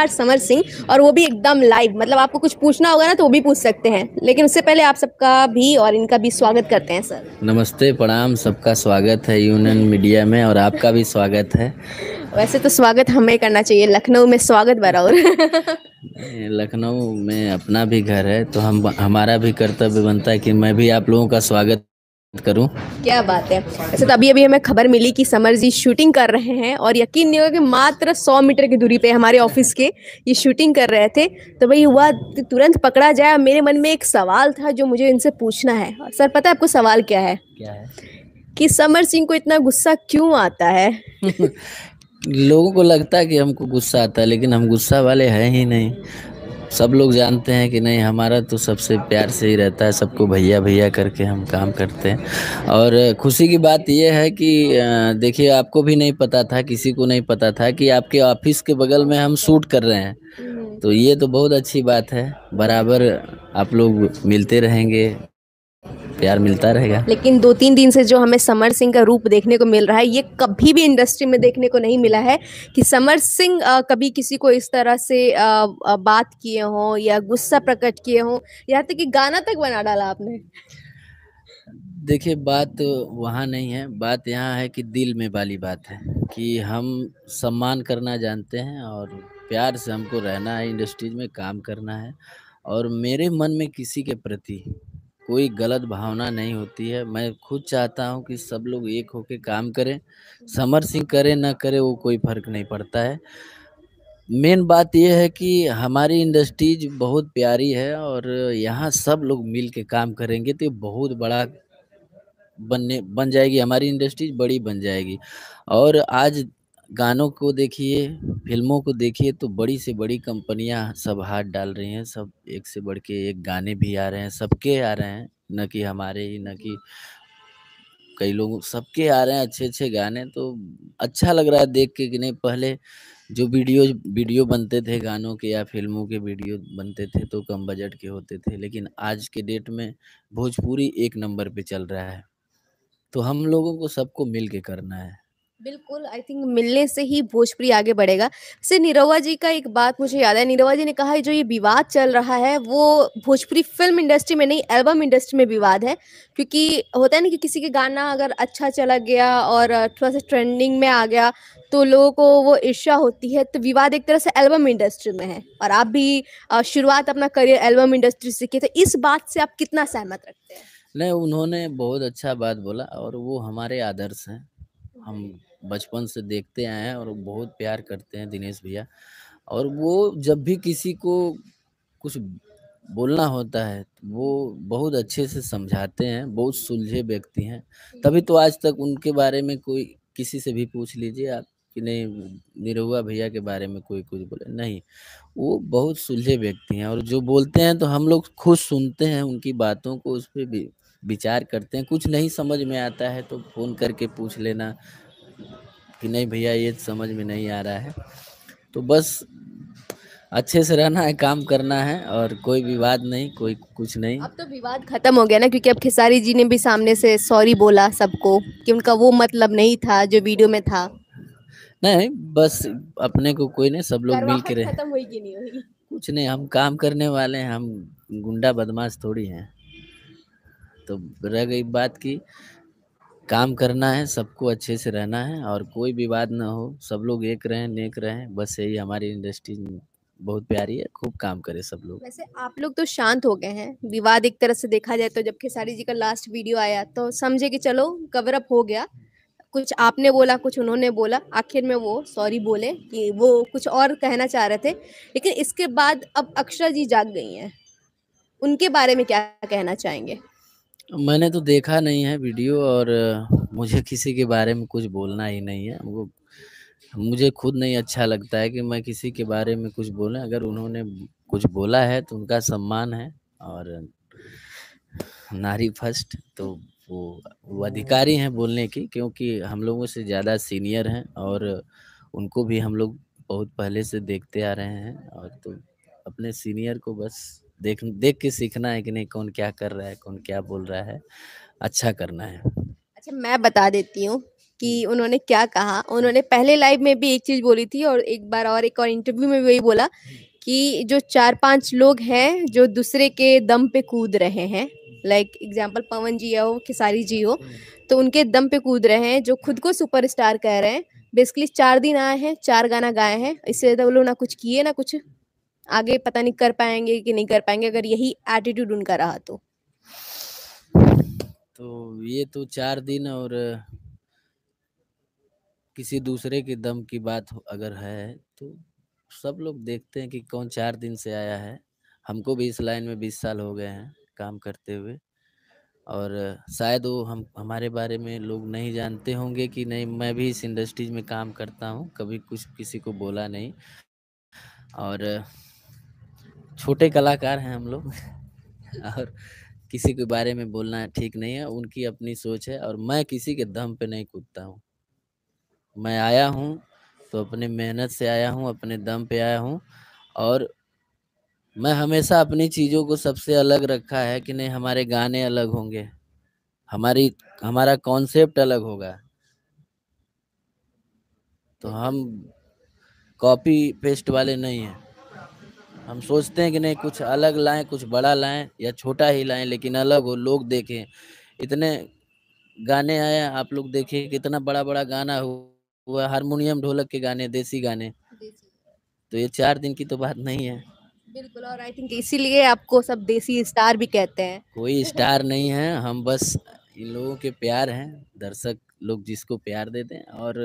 Are summer Singh और वो भी एकदम लाइव मतलब आपको कुछ पूछना होगा ना तो वो भी पूछ सकते हैं लेकिन उससे पहले आप सबका भी और इनका भी स्वागत करते हैं सर नमस्ते प्रणाम सबका स्वागत है यूनियन मीडिया में और आपका भी स्वागत है वैसे तो स्वागत हमें करना चाहिए लखनऊ में स्वागत बराबर लखनऊ में अपना भी घर है तो हम हमारा भी कर्तव्य बनता है कि मैं भी आप लोगों का स्वागत करूं क्या बात है ऐसे अच्छा, तो अभी अभी हमें खबर मिली कि समर जी शूटिंग कर रहे हैं और यकीन नहीं होगा कि मात्र 100 मीटर की दूरी पे हमारे ऑफिस के ये शूटिंग कर रहे थे तो भाई हुआ तुरंत पकड़ा जाए मेरे मन में एक सवाल था जो मुझे इनसे पूछना है सर पता है आपको सवाल क्या है क्या है कि समर सिंह को इतना गुस्सा क्यों आता है लोगों को लगता है कि हमको गुस्सा आता है लेकिन हम गुस्सा वाले हैं ही नहीं सब लोग जानते हैं कि नहीं हमारा तो सबसे प्यार से ही रहता है सबको भैया भैया करके हम काम करते हैं और खुशी की बात यह है कि देखिए आपको भी नहीं पता था किसी को नहीं पता था कि आपके ऑफिस के बगल में हम शूट कर रहे हैं हम्म। तो ये तो बहुत अच्छी बात है बराबर आप लोग मिलते रहेंगे प्यार मिलता रहेगा लेकिन दो तीन दिन से जो हमें समर सिंह का रूप देखने को मिल रहा है ये कभी भी इंडस्ट्री में देखने को नहीं मिला है कि समर सिंह कभी किसी को इस तरह से आ, बात किए हों या गुस्सा प्रकट किए हों यहाँ तक कि गाना तक बना डाला आपने देखिए बात वहाँ नहीं है बात यहाँ है कि दिल में वाली बात है कि हम सम्मान करना जानते हैं और प्यार से हमको रहना है इंडस्ट्रीज में काम करना है और मेरे मन में किसी के प्रति कोई गलत भावना नहीं होती है मैं खुद चाहता हूं कि सब लोग एक होकर काम करें समर सिंह करे ना करे वो कोई फर्क नहीं पड़ता है मेन बात यह है कि हमारी इंडस्ट्रीज बहुत प्यारी है और यहाँ सब लोग मिल के काम करेंगे तो बहुत बड़ा बनने बन जाएगी हमारी इंडस्ट्रीज बड़ी बन जाएगी और आज गानों को देखिए फिल्मों को देखिए तो बड़ी से बड़ी कंपनियां सब हाथ डाल रही हैं सब एक से बढ़ के एक गाने भी आ रहे हैं सबके आ रहे हैं न कि हमारे ही न कि कई लोग सबके आ रहे हैं अच्छे अच्छे गाने तो अच्छा लग रहा है देख के कि नहीं पहले जो वीडियो वीडियो बनते थे गानों के या फिल्मों के वीडियो बनते थे तो कम बजट के होते थे लेकिन आज के डेट में भोजपुरी एक नंबर पे चल रहा है तो हम लोगों को सबको मिल के करना है बिल्कुल आई थिंक मिलने से ही भोजपुरी आगे बढ़ेगा से निरवा जी का एक बात मुझे याद है निरवा जी ने कहा है जो ये विवाद चल रहा है वो भोजपुरी फिल्म इंडस्ट्री में नहीं एल्बम इंडस्ट्री में विवाद है क्योंकि होता है ना कि किसी के गाना अगर अच्छा चला गया और थोड़ा सा ट्रेंडिंग में आ गया तो लोगों को वो ईर्षा होती है तो विवाद एक तरह से एल्बम इंडस्ट्री में है और आप भी शुरुआत अपना करियर एल्बम इंडस्ट्री से किए तो इस बात से आप कितना सहमत रखते हैं नहीं उन्होंने बहुत अच्छा बात बोला और वो हमारे आदर्श हैं हम बचपन से देखते आए हैं और बहुत प्यार करते हैं दिनेश भैया और वो जब भी किसी को कुछ बोलना होता है तो वो बहुत अच्छे से समझाते हैं बहुत सुलझे व्यक्ति हैं तभी तो आज तक उनके बारे में कोई किसी से भी पूछ लीजिए आप कि नहीं निरहुआ भैया के बारे में कोई कुछ बोले नहीं वो बहुत सुलझे व्यक्ति हैं और जो बोलते हैं तो हम लोग खुद सुनते हैं उनकी बातों को उस पर भी विचार करते हैं कुछ नहीं समझ में आता है तो फ़ोन करके पूछ लेना कि नहीं भैया ये समझ में नहीं आ रहा है तो बस अच्छे से रहना है काम करना है और कोई विवाद नहीं कोई कुछ नहीं अब तो विवाद खत्म हो गया ना क्योंकि अब खेसारी जी ने भी सामने से सॉरी बोला सबको कि उनका वो मतलब नहीं था जो वीडियो में था नहीं बस अपने को कोई नहीं सब लोग मिल के रहे कुछ नहीं हम काम करने वाले हैं हम गुंडा बदमाश थोड़ी हैं तो रह गई बात की काम करना है सबको अच्छे से रहना है और कोई विवाद ना हो सब लोग एक रहें नेक रहें बस यही हमारी इंडस्ट्री बहुत प्यारी है खूब काम करे सब लोग वैसे आप लोग तो शांत हो गए हैं विवाद एक तरह से देखा जाए तो जब खेसारी जी का लास्ट वीडियो आया तो समझे कि चलो कवर अप हो गया कुछ आपने बोला कुछ उन्होंने बोला आखिर में वो सॉरी बोले कि वो कुछ और कहना चाह रहे थे लेकिन इसके बाद अब अक्षरा जी जाग गई हैं उनके बारे में क्या कहना चाहेंगे मैंने तो देखा नहीं है वीडियो और मुझे किसी के बारे में कुछ बोलना ही नहीं है वो मुझे खुद नहीं अच्छा लगता है कि मैं किसी के बारे में कुछ बोलें अगर उन्होंने कुछ बोला है तो उनका सम्मान है और नारी फर्स्ट तो वो वो अधिकारी हैं बोलने की क्योंकि हम लोगों से ज़्यादा सीनियर हैं और उनको भी हम लोग बहुत पहले से देखते आ रहे हैं और तो अपने सीनियर को बस देख देख के सीखना है कि नहीं कौन क्या कर रहा है कौन क्या बोल रहा है अच्छा करना है अच्छा मैं बता देती हूँ कि हम्म। उन्होंने क्या कहा उन्होंने पहले लाइव में भी एक चीज बोली थी और एक बार और एक और इंटरव्यू में भी वही बोला कि जो चार पांच लोग हैं जो दूसरे के दम पे कूद रहे हैं लाइक एग्जाम्पल पवन जी हो खिसारी जी हो तो उनके दम पे कूद रहे हैं जो खुद को सुपरस्टार कह रहे हैं बेसिकली चार दिन आए हैं चार गाना गाए हैं इससे ज़्यादा वो लोग ना कुछ किए ना कुछ आगे पता नहीं कर पाएंगे कि नहीं कर पाएंगे अगर यही एटीट्यूड उनका रहा तो तो ये तो चार दिन और किसी दूसरे के दम की बात अगर है तो सब लोग देखते हैं कि कौन चार दिन से आया है हमको भी इस लाइन में बीस साल हो गए हैं काम करते हुए और शायद वो हम हमारे बारे में लोग नहीं जानते होंगे कि नहीं मैं भी इस इंडस्ट्रीज में काम करता हूँ कभी कुछ किसी को बोला नहीं और छोटे कलाकार हैं हम लोग और किसी के बारे में बोलना ठीक नहीं है उनकी अपनी सोच है और मैं किसी के दम पे नहीं कूदता हूँ मैं आया हूँ तो अपने मेहनत से आया हूँ अपने दम पे आया हूँ और मैं हमेशा अपनी चीज़ों को सबसे अलग रखा है कि नहीं हमारे गाने अलग होंगे हमारी हमारा कॉन्सेप्ट अलग होगा तो हम कॉपी पेस्ट वाले नहीं हैं हम सोचते हैं कि नहीं कुछ अलग लाएं कुछ बड़ा लाएं या छोटा ही लाएं लेकिन अलग हो लोग देखें इतने गाने आए आप लोग देखिए कितना बड़ा बड़ा गाना हुआ हारमोनियम ढोलक के गाने देसी गाने तो ये चार दिन की तो बात नहीं है बिल्कुल और आई थिंक इसीलिए आपको सब देसी स्टार भी कहते हैं कोई स्टार नहीं है हम बस इन लोगों के प्यार हैं दर्शक लोग जिसको प्यार देते हैं और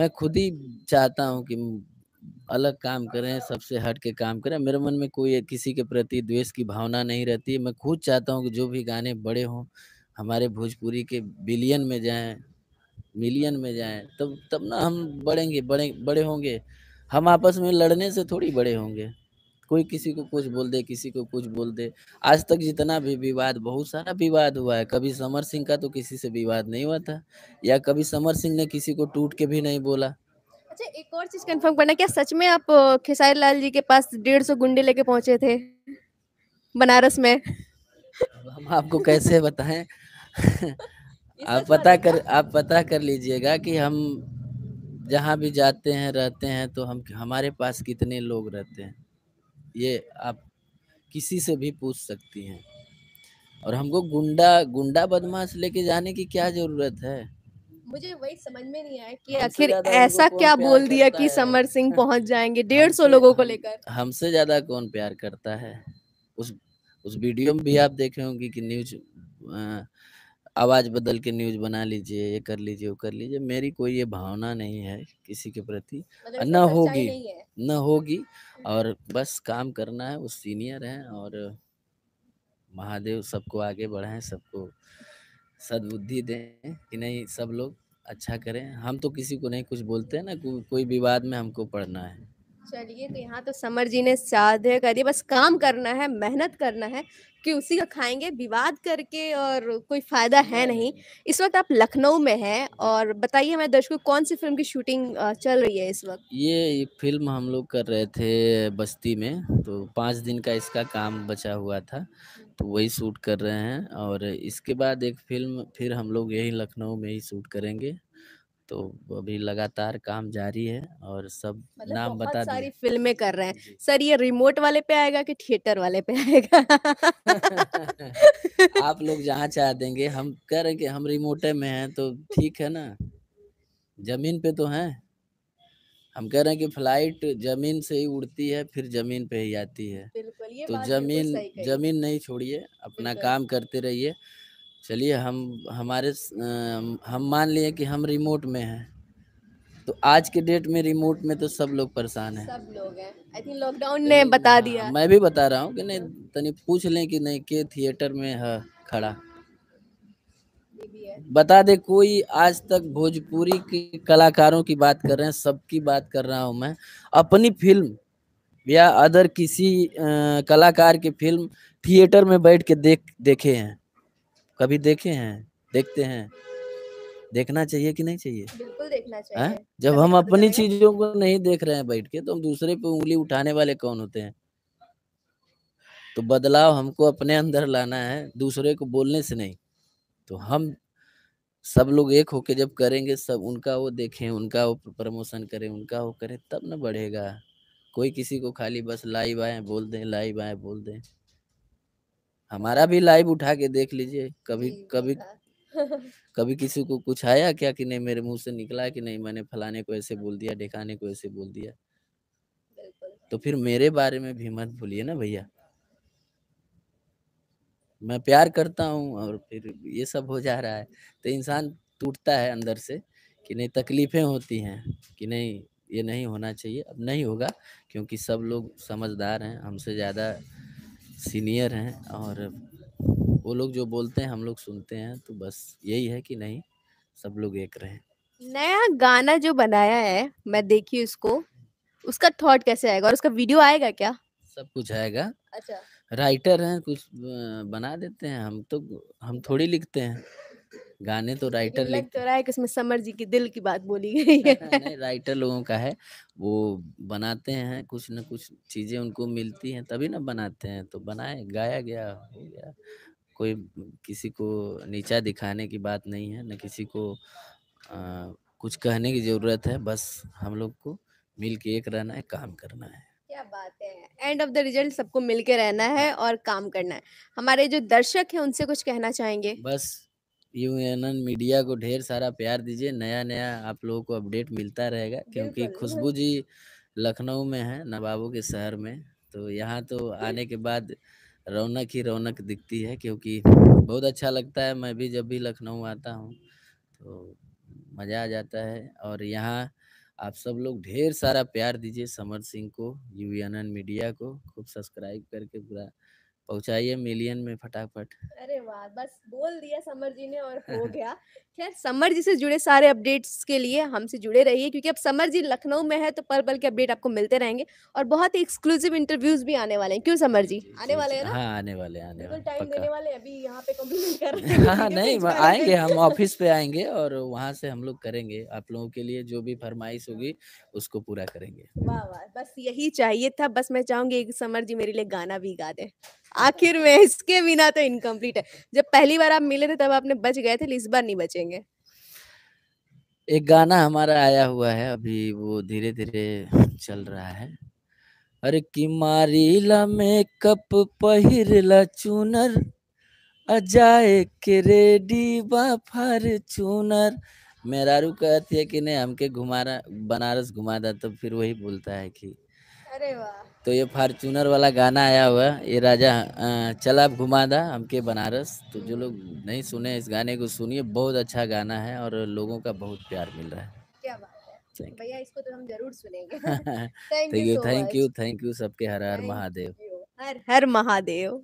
मैं खुद ही चाहता हूँ कि अलग काम करें सबसे हट के काम करें मेरे मन में कोई किसी के प्रति द्वेष की भावना नहीं रहती है मैं खुद चाहता हूँ कि जो भी गाने बड़े हों हमारे भोजपुरी के बिलियन में जाएं मिलियन में जाएं तब तब ना हम बढ़ेंगे बड़े बड़े होंगे हम आपस में लड़ने से थोड़ी बड़े होंगे कोई किसी को कुछ बोल दे किसी को कुछ बोल दे आज तक जितना भी विवाद बहुत सारा विवाद हुआ है कभी समर सिंह का तो किसी से विवाद नहीं हुआ था या कभी समर सिंह ने किसी को टूट के भी नहीं बोला अच्छा एक और चीज कंफर्म करना क्या सच में आप खेसारी लाल जी के पास डेढ़ सौ गुंडे लेके पहुंचे थे बनारस में हम आपको कैसे बताएं आप पता कर आप पता कर लीजिएगा कि हम जहाँ भी जाते हैं रहते हैं तो हम हमारे पास कितने लोग रहते हैं ये आप किसी से भी पूछ सकती हैं और हमको गुंडा गुंडा बदमाश लेके जाने की क्या ज़रूरत है मुझे वही समझ में नहीं आया कि आखिर ऐसा क्या बोल दिया कि समर सिंह पहुंच जाएंगे डेढ़ सौ लोगों को लेकर हमसे ज्यादा कौन प्यार करता है उस उस वीडियो में भी आप देख रहे होंगे कि न्यूज आवाज बदल के न्यूज बना लीजिए ये कर लीजिए वो कर लीजिए मेरी कोई ये भावना नहीं है किसी के प्रति मतलब न होगी न होगी हम्म। और बस काम करना है वो सीनियर हैं और महादेव सबको आगे बढ़ाएं सबको सद्बुद्धि दें कि नहीं सब लोग अच्छा करें हम तो किसी को नहीं कुछ बोलते हैं ना को, कोई विवाद में हमको पढ़ना है चलिए तो यहाँ तो समर जी ने साधे कर दिया बस काम करना है मेहनत करना है कि उसी का खाएंगे विवाद करके और कोई फायदा है नहीं इस वक्त आप लखनऊ में हैं और बताइए हमारे दर्शकों कौन सी फिल्म की शूटिंग चल रही है इस वक्त ये फिल्म हम लोग कर रहे थे बस्ती में तो पाँच दिन का इसका काम बचा हुआ था तो वही शूट कर रहे हैं और इसके बाद एक फिल्म फिर हम लोग यही लखनऊ में ही शूट करेंगे तो अभी लगातार काम जारी है और सब मतलब नाम बहुत बता सारी फिल्में कर रहे हैं सर ये रिमोट वाले पे आएगा कि थिएटर वाले पे आएगा आप लोग जहाँ चाह देंगे हम कह रहे कि हम रिमोटे में हैं तो ठीक है ना जमीन पे तो हैं हम कह रहे हैं कि फ्लाइट जमीन से ही उड़ती है फिर जमीन पे ही आती है तो जमीन जमीन नहीं छोड़िए अपना काम करते रहिए चलिए हम हमारे हम मान लिए कि हम रिमोट में हैं तो आज के डेट में रिमोट में तो सब लोग परेशान हैं सब लोग हैं आई थिंक लॉकडाउन ने बता हाँ, दिया मैं भी बता रहा हूँ कि नहीं तनी पूछ लें कि नहीं के थिएटर में है हाँ, खड़ा बता दे कोई आज तक भोजपुरी के कलाकारों की बात कर रहे हैं सबकी बात कर रहा हूं मैं अपनी फिल्म या अदर किसी आ, कलाकार की फिल्म थिएटर में बैठ के देख देखे हैं कभी देखे हैं देखते हैं देखना चाहिए कि नहीं चाहिए बिल्कुल देखना चाहिए है? जब हम अपनी चीजों को नहीं देख रहे हैं बैठ के तो हम दूसरे पे उंगली उठाने वाले कौन होते हैं तो बदलाव हमको अपने अंदर लाना है दूसरे को बोलने से नहीं तो हम सब लोग एक होके जब करेंगे सब उनका वो देखें उनका वो प्रमोशन करें उनका वो करें तब ना बढ़ेगा कोई किसी को खाली बस लाइव आए बोल दें लाइव आए बोल दें हमारा भी लाइव उठा के देख लीजिए कभी कभी तो कभी किसी को कुछ आया क्या कि नहीं मेरे मुंह से निकला कि नहीं मैंने फलाने को ऐसे बोल दिया ढिकाने को ऐसे बोल दिया तो फिर मेरे बारे में भी मत भूलिए ना भैया मैं प्यार करता हूँ और फिर ये सब हो जा रहा है तो इंसान टूटता है अंदर से कि नहीं तकलीफ़ें होती हैं कि नहीं ये नहीं होना चाहिए अब नहीं होगा क्योंकि सब लोग समझदार हैं हमसे ज़्यादा सीनियर हैं और वो लोग जो बोलते हैं हम लोग सुनते हैं तो बस यही है कि नहीं सब लोग एक रहें नया गाना जो बनाया है मैं देखी उसको उसका थॉट कैसे आएगा और उसका वीडियो आएगा क्या सब कुछ आएगा अच्छा राइटर हैं कुछ बना देते हैं हम तो हम थोड़ी लिखते हैं गाने तो राइटर लिख तो लिखते रहा है कि समर जी की दिल की बात बोली गई है नहीं राइटर लोगों का है वो बनाते हैं कुछ ना कुछ चीजें उनको मिलती हैं तभी ना बनाते हैं तो बनाए गाया गया हो गया कोई किसी को नीचा दिखाने की बात नहीं है न किसी को आ, कुछ कहने की जरूरत है बस हम लोग को मिल के एक रहना है काम करना है क्या बात है एंड ऑफ द रिजल्ट सबको मिल के रहना है और काम करना है हमारे जो दर्शक हैं उनसे कुछ कहना चाहेंगे बस यूएनएन मीडिया को ढेर सारा प्यार दीजिए नया नया आप लोगों को अपडेट मिलता रहेगा क्योंकि खुशबू जी लखनऊ में है नवाबों के शहर में तो यहाँ तो आने के बाद रौनक ही रौनक दिखती है क्योंकि बहुत अच्छा लगता है मैं भी जब भी लखनऊ आता हूँ तो मज़ा आ जाता है और यहाँ आप सब लोग ढेर सारा प्यार दीजिए समर सिंह को यूवी मीडिया को खूब सब्सक्राइब करके पूरा पहुंचाइए मिलियन में फटाफट अरे वाह बस बोल दिया समर जी ने और हो गया खैर समर जी से जुड़े सारे अपडेट्स के लिए हमसे जुड़े रहिए क्योंकि अब समर जी लखनऊ में है तो पल पल के अपडेट आपको मिलते रहेंगे और बहुत ही एक्सक्लूसिव इंटरव्यूज भी आने वाले हैं क्यों समर जी, आने वाले हैं ना हाँ आने वाले आने वाले टाइम देने वाले अभी यहाँ पे कम्प्लीट कर रहे हाँ नहीं आएंगे हम ऑफिस पे आएंगे और वहाँ से हम लोग करेंगे आप लोगों के लिए जो भी फरमाइश होगी उसको पूरा करेंगे वाह वाह बस यही चाहिए था बस मैं चाहूंगी समर जी मेरे लिए गाना भी गा दे आखिर में इसके बिना तो इनकम्प्लीट है जब पहली बार आप मिले थे तब आपने बच गए थे इस बार नहीं बचेंगे एक गाना हमारा आया हुआ है अभी वो धीरे धीरे चल रहा है अरे कि मारी ला मेकअप पहिर ला चुनर अजाए के रेडी बा बाफर चुनर रू कहती है कि नहीं हमके घुमा बनारस घुमा दा तो फिर वही बोलता है कि अरे वाह तो ये फार्चूनर वाला गाना आया हुआ ये राजा चला घुमा दा हमके बनारस तो जो लोग नहीं सुने इस गाने को सुनिए बहुत अच्छा गाना है और लोगों का बहुत प्यार मिल रहा है क्या बात है भैया इसको तो हम जरूर सुनेंगे thank you thank you thank you सबके हर हर महादेव हर हर महादेव